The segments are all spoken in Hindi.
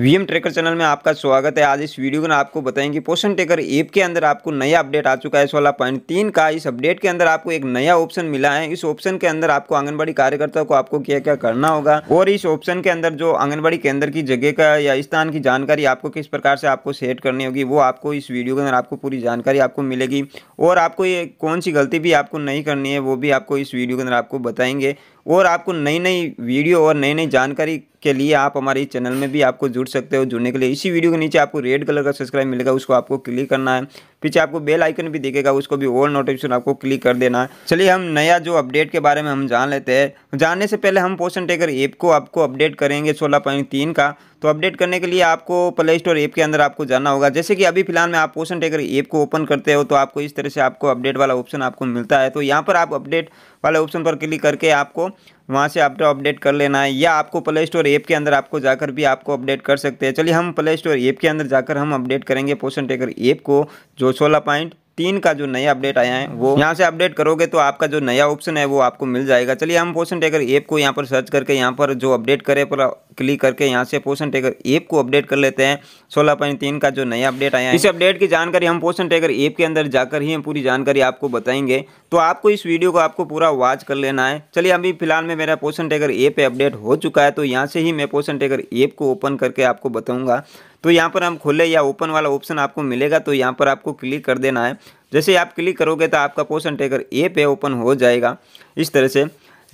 वीएम ट्रेकर चैनल में आपका स्वागत है आज इस वीडियो में आपको बताएंगे पोषण ट्रेकर ऐप के अंदर आपको नया अपडेट आ चुका है सोलह पॉइंट तीन का इस अपडेट के अंदर आपको एक नया ऑप्शन मिला है इस ऑप्शन के अंदर आपको आंगनबाड़ी कार्यकर्ता को आपको क्या क्या करना होगा और इस ऑप्शन के अंदर जो आंगनबाड़ी केंद्र की जगह का या स्थान की जानकारी आपको किस प्रकार से आपको सेट करनी होगी वो आपको इस वीडियो के अंदर आपको पूरी जानकारी आपको मिलेगी और आपको ये कौन सी गलती भी आपको नहीं करनी है वो भी आपको इस वीडियो के अंदर आपको बताएंगे और आपको नई नई वीडियो और नई नई जानकारी के लिए आप हमारे इस चैनल में भी आपको जुड़ सकते हो जुड़ने के लिए इसी वीडियो के नीचे आपको रेड कलर का सब्सक्राइब मिलेगा उसको आपको क्लिक करना है पीछे आपको बेल आइकन भी दिखेगा उसको भी ऑल नोटिफिकेशन आपको क्लिक कर देना है चलिए हम नया जो अपडेट के बारे में हम जान लेते हैं जानने से पहले हम पोषण टेकर ऐप को आपको अपडेट करेंगे सोलह पॉइंट तीन का तो अपडेट करने के लिए आपको प्ले स्टोर ऐप के अंदर आपको जाना होगा जैसे कि अभी फिलहाल में आप पोषण टेकर ऐप को ओपन करते हो तो आपको इस तरह से आपको अपडेट वाला ऑप्शन आपको मिलता है तो यहाँ पर आप अपडेट वाले ऑप्शन पर क्लिक करके आपको वहाँ से आपको अपडेट कर लेना है या आपको प्ले स्टोर ऐप के अंदर आपको जाकर भी आपको अपडेट कर सकते हैं चलिए हम प्ले स्टोर ऐप के अंदर जाकर हम अपडेट करेंगे पोषण टेकर ऐप को जो सोलह पॉइंट तीन का जो नया अपडेट आया है वो यहाँ से अपडेट करोगे तो आपका जो नया ऑप्शन है वो आपको मिल जाएगा चलिए हम पोषण टेकर ऐप को यहाँ पर सर्च करके यहाँ पर जो अपडेट करे पर क्लिक करके यहाँ से पोषण टेकर ऐप को अपडेट कर लेते हैं सोलह पॉइंट तीन का जो नया अपडेट आया है इस अपडेट की जानकारी हम पोषण टेकर ऐप के अंदर जाकर ही हम पूरी जानकारी आपको बताएंगे तो आपको इस वीडियो को आपको पूरा वॉच कर लेना है चलिए अभी फिलहाल में मेरा पोषण टेकर ऐप अपडेट हो चुका है तो यहाँ से ही मैं पोषण टेकर ऐप को ओपन करके आपको बताऊँगा तो यहाँ पर हम खोले या ओपन वाला ऑप्शन आपको मिलेगा तो यहाँ पर आपको क्लिक कर देना है जैसे आप क्लिक करोगे तो आपका पोषण टेकर ए पे ओपन हो जाएगा इस तरह से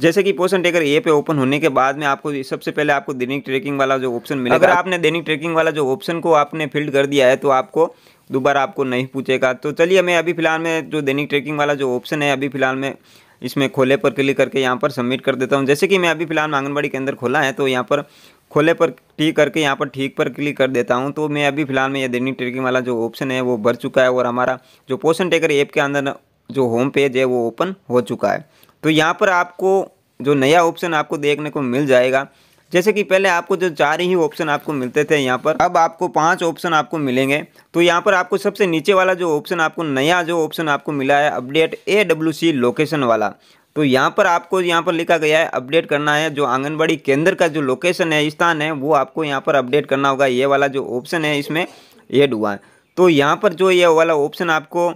जैसे कि पोषण टेकर ए पे ओपन होने के बाद में आपको सबसे पहले आपको दैनिक ट्रैकिंग वाला जो ऑप्शन मिलेगा अगर आपने दैनिक ट्रैकिंग वाला जो ऑप्शन को आपने फिल्ड कर दिया है तो आपको दोबारा आपको नहीं पूछेगा तो चलिए मैं अभी फिलहाल में जो दैनिक ट्रैकिंग वाला जो ऑप्शन है अभी फिलहाल में इसमें खोले पर क्लिक करके यहाँ पर सबमिट कर देता हूँ जैसे कि मैं अभी फिलहाल आंगनबाड़ी के अंदर खोला है तो यहाँ पर खोले पर ठीक करके यहाँ पर ठीक पर क्लिक कर देता हूँ तो मैं अभी फिलहाल में यह दैनिक ट्रेकिंग वाला जो ऑप्शन है वो भर चुका है और हमारा जो पोषण टेकर ऐप के अंदर जो होम पेज है वो ओपन हो चुका है तो यहाँ पर आपको जो नया ऑप्शन आपको देखने को मिल जाएगा जैसे कि पहले आपको जो चार ही ऑप्शन आपको मिलते थे यहाँ पर अब आपको पांच ऑप्शन आपको मिलेंगे तो यहाँ पर आपको सबसे नीचे वाला जो ऑप्शन आपको नया जो ऑप्शन आपको मिला है update A W C location वाला तो यहाँ पर आपको यहाँ पर लिखा गया है अपडेट करना है जो आंगनबाड़ी केंद्र का जो लोकेशन है स्थान है वो आपको यहाँ पर अपडेट करना होगा ये वाला जो ऑप्शन है इसमें एड हुआ है तो यहाँ पर जो ये वाला ऑप्शन आपको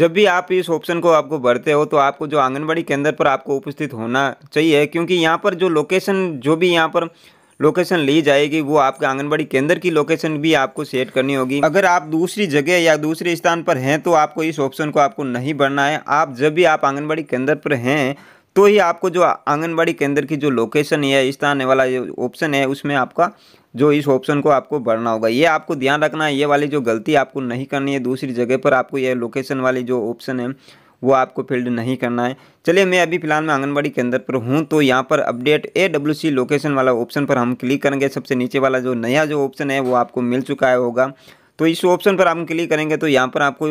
जब भी आप इस ऑप्शन को आपको भरते हो तो आपको जो आंगनबाड़ी केंद्र पर आपको उपस्थित होना चाहिए क्योंकि यहाँ पर जो लोकेशन जो भी यहाँ पर लोकेशन ली जाएगी वो आपके आंगनबाड़ी केंद्र की लोकेशन भी आपको सेट करनी होगी अगर आप दूसरी जगह या दूसरे स्थान पर हैं तो आपको इस ऑप्शन को आपको नहीं बढ़ना है आप जब भी आप आंगनबाड़ी केंद्र पर हैं तो ही आपको जो आंगनबाड़ी केंद्र की जो लोकेशन है स्थान वाला ऑप्शन है उसमें आपका जो इस ऑप्शन को आपको भरना होगा ये आपको ध्यान रखना है ये वाली जो गलती आपको नहीं करनी है दूसरी जगह पर आपको ये लोकेशन वाली जो ऑप्शन है वो आपको फील्ड नहीं करना है चलिए मैं अभी फिलहाल मैं आंगनबाड़ी केंद्र पर हूँ तो यहाँ पर update A W C location वाला ऑप्शन पर हम क्लिक करेंगे सबसे नीचे वाला जो नया जो ऑप्शन है वो आपको मिल चुका है होगा तो इस ऑप्शन पर हम क्लिक करेंगे तो यहाँ पर आपको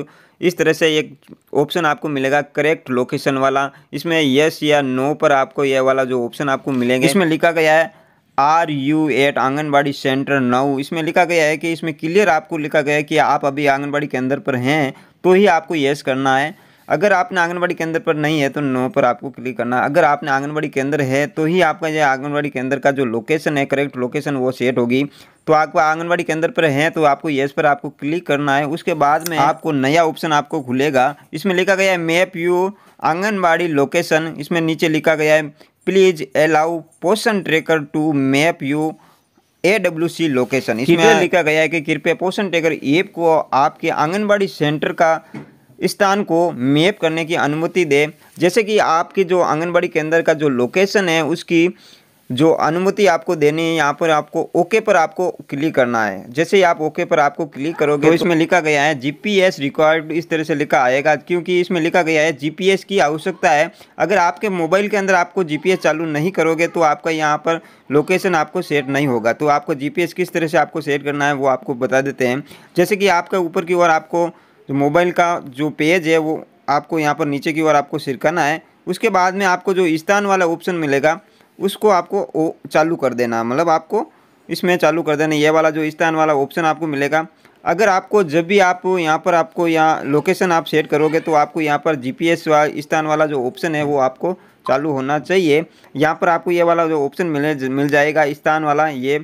इस तरह से एक ऑप्शन आपको मिलेगा करेक्ट लोकेशन वाला इसमें यस या नो पर आपको यह वाला जो ऑप्शन आपको मिलेंगे इसमें लिखा गया है are you at anganwadi centre now इसमें लिखा गया है कि इसमें क्लियर आपको लिखा गया है कि आप अभी आंगनबाड़ी केंद्र पर हैं तो ही आपको यस करना है अगर आपने आंगनबाड़ी केंद्र पर नहीं है तो नो पर आपको क्लिक करना अगर आपने आंगनबाड़ी केंद्र है तो ही आपका जो आंगनबाड़ी केंद्र का जो लोकेशन है करेक्ट लोकेशन वो सेट होगी तो आपको आंगनबाड़ी केंद्र पर है तो आपको येस पर आपको क्लिक करना है उसके बाद में आपको नया ऑप्शन आपको खुलेगा इसमें लिखा गया है मैप यू आंगनबाड़ी लोकेशन इसमें नीचे लिखा गया है please allow Poshan tracker to map you A W C location इसमें लिखा गया है कि कृपया पोषण ट्रेकर ऐप को आपके आंगनबाड़ी सेंटर का स्थान को मेप करने की अनुमति दे जैसे कि आपकी जो आंगनबाड़ी केंद्र का जो लोकेशन है उसकी जो अनुमति आपको देनी है यहाँ पर आपको ओके पर आपको क्लिक करना है जैसे ही आप ओके पर आपको क्लिक करोगे तो, तो इसमें लिखा गया है जीपीएस रिक्वायर्ड इस तरह से लिखा आएगा क्योंकि इसमें लिखा गया है जीपीएस की आवश्यकता है अगर आपके मोबाइल के अंदर आपको जीपीएस चालू नहीं करोगे तो आपका यहाँ पर लोकेशन आपको सेट नहीं होगा तो आपको जी किस तरह से आपको सेट करना है वो आपको बता देते हैं जैसे कि आपका ऊपर की ओर आपको तो मोबाइल का जो पेज है वो आपको यहाँ पर नीचे की ओर आपको सिरकाना है उसके बाद में आपको जो स्थान वाला ऑप्शन मिलेगा उसको आपको ओ, चालू कर देना मतलब आपको इसमें चालू कर देना ये वाला जो स्थान वाला ऑप्शन आपको मिलेगा अगर आपको जब भी आप यहाँ पर आपको यहाँ लोकेशन आप सेट करोगे तो आपको यहाँ पर जीपीएस वाला स्थान वाला जो ऑप्शन है वो आपको चालू होना चाहिए यहाँ पर आपको ये वाला जो ऑप्शन मिले मिल जाएगा स्थान वाला ये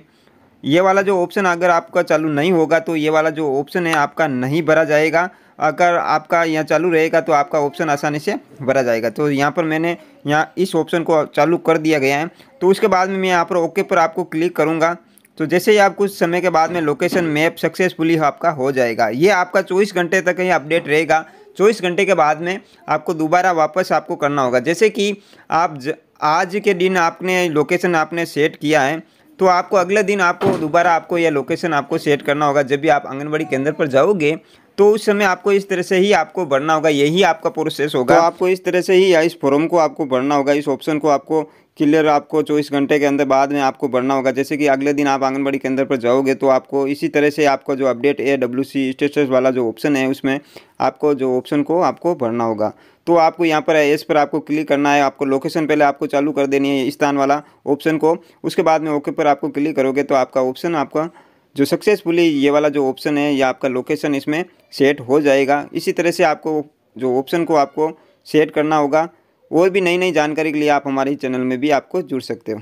ये वाला जो ऑप्शन अगर आपका चालू नहीं होगा तो ये वाला जो ऑप्शन है आपका नहीं भरा जाएगा अगर आपका यहाँ चालू रहेगा तो आपका ऑप्शन आसानी से भरा जाएगा तो यहाँ पर मैंने यहाँ इस ऑप्शन को चालू कर दिया गया है तो उसके बाद में मैं यहाँ पर ओके पर आपको क्लिक करूँगा तो जैसे ही आप कुछ समय के बाद में लोकेशन मैप सक्सेसफुली आपका हो जाएगा ये आपका चौबीस घंटे तक ही अपडेट रहेगा चौबीस घंटे के बाद में आपको दोबारा वापस आपको करना होगा जैसे कि आप ज, आज के दिन आपने लोकेशन आपने सेट किया है तो आपको अगले दिन आपको दोबारा आपको यह लोकेशन आपको सेट करना होगा जब भी आप आंगनबाड़ी केंद्र पर जाओगे तो उस समय आपको इस तरह से ही आपको भरना होगा यही आपका प्रोसेस होगा तो आपको इस तरह से ही या इस फॉर्म को आपको भरना होगा इस ऑप्शन को आपको क्लियर आपको चौबीस घंटे के अंदर बाद में आपको भरना होगा जैसे कि अगले दिन आप आंगनबाड़ी केंद्र पर जाओगे तो आपको इसी तरह से आपका जो update A W C status वाला जो ऑप्शन है उसमें आपको जो ऑप्शन को आपको भरना होगा तो आपको यहाँ पर इस पर आपको क्लिक करना है आपको लोकेशन पहले आपको चालू कर देनी है स्थान वाला ऑप्शन को उसके बाद में ओके पर आपको क्लिक करोगे तो आपका ऑप्शन आपका जो सक्सेसफुली ये वाला जो ऑप्शन है या आपका लोकेशन इसमें सेट हो जाएगा इसी तरह से आपको जो ऑप्शन को आपको सेट करना होगा और भी नई नई जानकारी के लिए आप हमारे चैनल में भी आपको जुड़ सकते हो